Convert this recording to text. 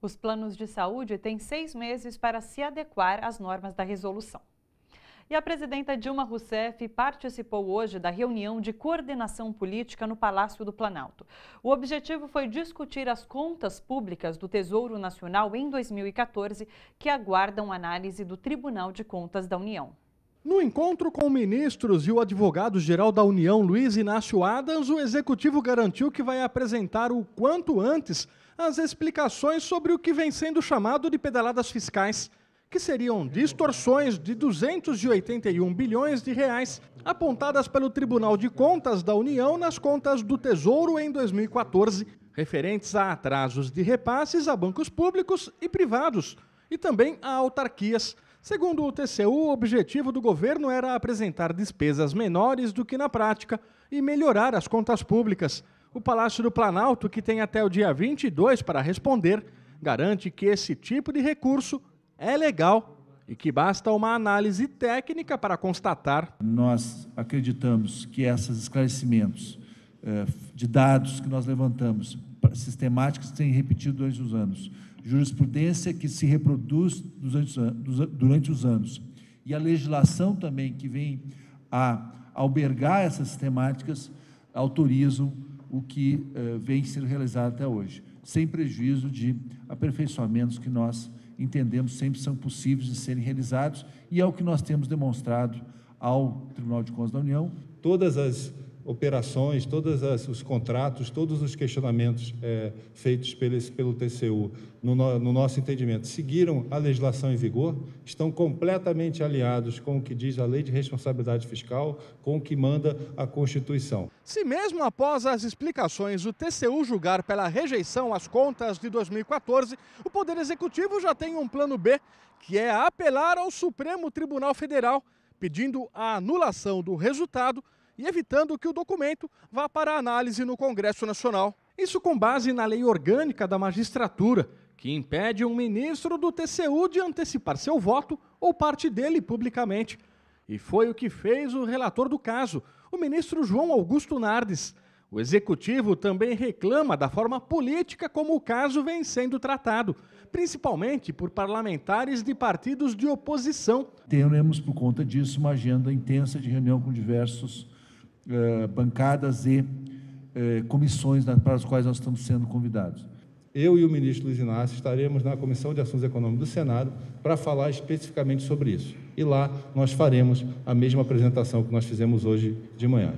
Os planos de saúde têm seis meses para se adequar às normas da resolução. E a presidenta Dilma Rousseff participou hoje da reunião de coordenação política no Palácio do Planalto. O objetivo foi discutir as contas públicas do Tesouro Nacional em 2014, que aguardam análise do Tribunal de Contas da União. No encontro com ministros e o advogado-geral da União, Luiz Inácio Adams, o executivo garantiu que vai apresentar o quanto antes as explicações sobre o que vem sendo chamado de pedaladas fiscais, que seriam distorções de 281 bilhões de reais apontadas pelo Tribunal de Contas da União nas contas do Tesouro em 2014, referentes a atrasos de repasses a bancos públicos e privados e também a autarquias Segundo o TCU, o objetivo do governo era apresentar despesas menores do que na prática e melhorar as contas públicas. O Palácio do Planalto, que tem até o dia 22 para responder, garante que esse tipo de recurso é legal e que basta uma análise técnica para constatar. Nós acreditamos que esses esclarecimentos eh, de dados que nós levantamos, sistemáticos, têm repetido dois os anos, jurisprudência que se reproduz durante os anos. E a legislação também que vem a albergar essas temáticas autorizam o que eh, vem sendo realizado até hoje, sem prejuízo de aperfeiçoamentos que nós entendemos sempre são possíveis de serem realizados e é o que nós temos demonstrado ao Tribunal de Contas da União. Todas as operações, todos os contratos, todos os questionamentos é, feitos pelo, pelo TCU, no, no, nosso entendimento, seguiram a legislação em vigor, estão completamente aliados com o que diz a Lei de Responsabilidade Fiscal, com o que manda a Constituição. Se mesmo após as explicações o TCU julgar pela rejeição às contas de 2014, o Poder Executivo já tem um plano B, que é apelar ao Supremo Tribunal Federal, pedindo a anulação do resultado e evitando que o documento vá para análise no Congresso Nacional. Isso com base na lei orgânica da magistratura, que impede um ministro do TCU de antecipar seu voto ou parte dele publicamente. E foi o que fez o relator do caso, o ministro João Augusto Nardes. O executivo também reclama da forma política como o caso vem sendo tratado, principalmente por parlamentares de partidos de oposição. Teremos, por conta disso, uma agenda intensa de reunião com diversos eh, bancadas e eh, comissões para as quais nós estamos sendo convidados. Eu e o ministro Luiz Inácio estaremos na Comissão de Assuntos Econômicos do Senado para falar especificamente sobre isso. E lá nós faremos a mesma apresentação que nós fizemos hoje de manhã.